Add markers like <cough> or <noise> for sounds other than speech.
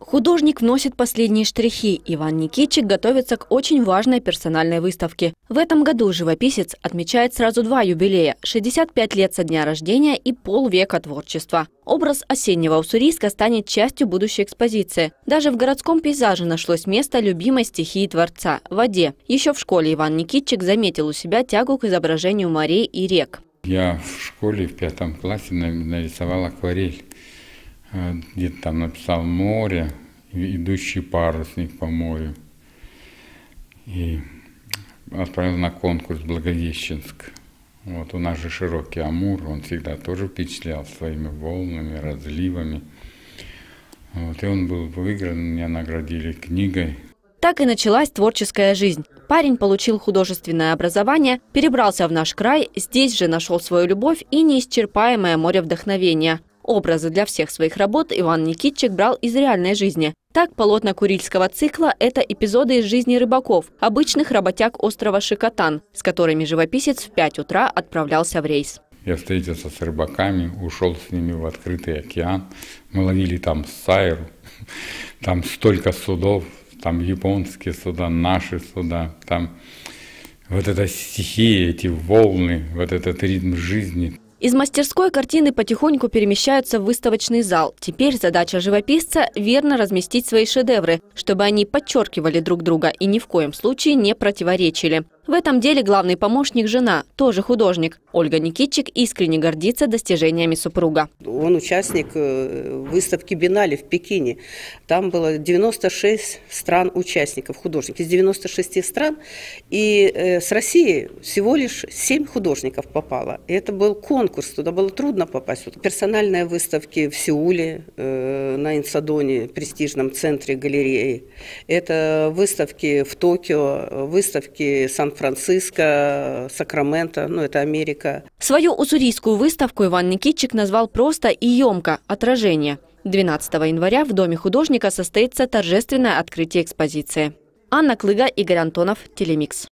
Художник вносит последние штрихи. Иван Никитчик готовится к очень важной персональной выставке. В этом году живописец отмечает сразу два юбилея – 65 лет со дня рождения и полвека творчества. Образ осеннего уссурийска станет частью будущей экспозиции. Даже в городском пейзаже нашлось место любимой стихии творца – воде. Еще в школе Иван Никитчик заметил у себя тягу к изображению морей и рек. Я в школе в пятом классе нарисовал акварель. Э, где-то там написал море, идущий парусник по морю. И отправил на конкурс Благовещенск. Вот у нас же широкий Амур, он всегда тоже впечатлял своими волнами, разливами. Вот, и он был выигран, меня наградили книгой. Так и началась творческая жизнь. Парень получил художественное образование, перебрался в наш край, здесь же нашел свою любовь и неисчерпаемое море вдохновения. Образы для всех своих работ Иван Никитчик брал из реальной жизни. Так, полотна Курильского цикла – это эпизоды из жизни рыбаков, обычных работяг острова Шикотан, с которыми живописец в 5 утра отправлялся в рейс. Я встретился с рыбаками, ушел с ними в открытый океан. Мы ловили там сайру, <laughs> там столько судов, там японские суда, наши суда, там вот эта стихия, эти волны, вот этот ритм жизни – из мастерской картины потихоньку перемещаются в выставочный зал. Теперь задача живописца – верно разместить свои шедевры, чтобы они подчеркивали друг друга и ни в коем случае не противоречили. В этом деле главный помощник – жена, тоже художник. Ольга Никитчик искренне гордится достижениями супруга. Он участник э, выставки Бинали в Пекине. Там было 96 стран-участников, художников из 96 стран. И э, с России всего лишь 7 художников попало. И это был конкурс, туда было трудно попасть. Вот персональные выставки в Сеуле, э, на Инсадоне, престижном центре галереи. Это выставки в Токио, выставки сан Сан-Франциско, Сакраменто, ну это Америка. Свою уссурийскую выставку Иван Никитчик назвал просто и емко «Отражение». 12 января в Доме художника состоится торжественное открытие экспозиции. Анна Клыга, Игорь Антонов, Телемикс.